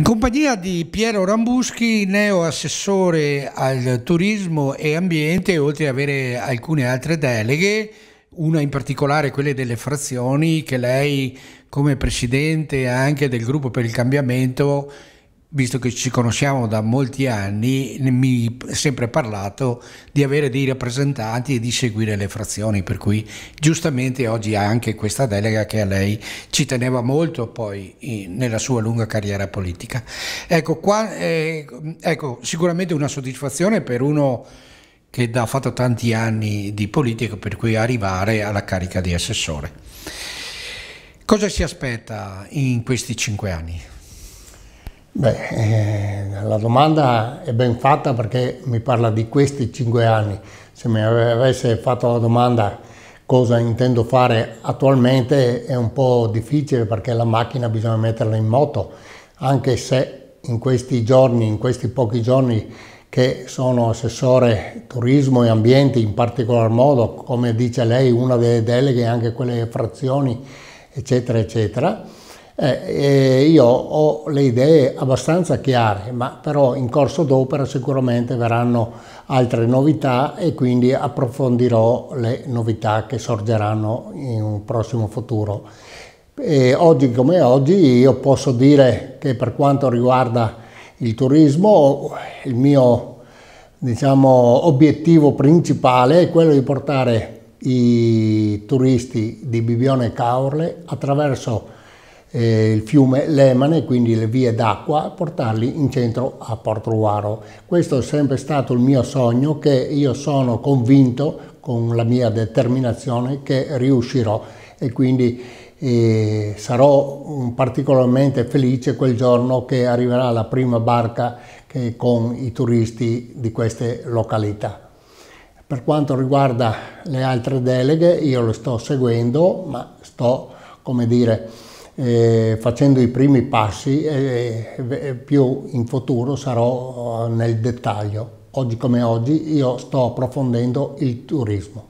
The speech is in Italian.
In compagnia di Piero Rambuschi, neo assessore al turismo e ambiente, oltre ad avere alcune altre deleghe, una in particolare quelle delle frazioni che lei come presidente anche del gruppo per il cambiamento visto che ci conosciamo da molti anni, mi ha sempre parlato di avere dei rappresentanti e di seguire le frazioni, per cui giustamente oggi ha anche questa delega che a lei ci teneva molto poi in, nella sua lunga carriera politica. Ecco, qua, eh, ecco, sicuramente una soddisfazione per uno che ha fatto tanti anni di politica, per cui arrivare alla carica di assessore. Cosa si aspetta in questi cinque anni? Beh, eh, la domanda è ben fatta perché mi parla di questi cinque anni. Se mi avesse fatto la domanda cosa intendo fare attualmente è un po' difficile perché la macchina bisogna metterla in moto, anche se in questi giorni, in questi pochi giorni che sono assessore turismo e ambiente in particolar modo, come dice lei, una delle deleghe anche quelle frazioni, eccetera, eccetera eh, eh, io ho le idee abbastanza chiare, ma però in corso d'opera sicuramente verranno altre novità e quindi approfondirò le novità che sorgeranno in un prossimo futuro. E eh, oggi come oggi io posso dire che per quanto riguarda il turismo il mio diciamo, obiettivo principale è quello di portare i turisti di Bibione e Caorle attraverso eh, il fiume Lemane, quindi le vie d'acqua, portarli in centro a Portruaro. Questo è sempre stato il mio sogno che io sono convinto con la mia determinazione che riuscirò e quindi e eh, sarò particolarmente felice quel giorno che arriverà la prima barca con i turisti di queste località. Per quanto riguarda le altre deleghe, io le sto seguendo, ma sto, come dire, eh, facendo i primi passi eh, più in futuro sarò eh, nel dettaglio. Oggi come oggi io sto approfondendo il turismo.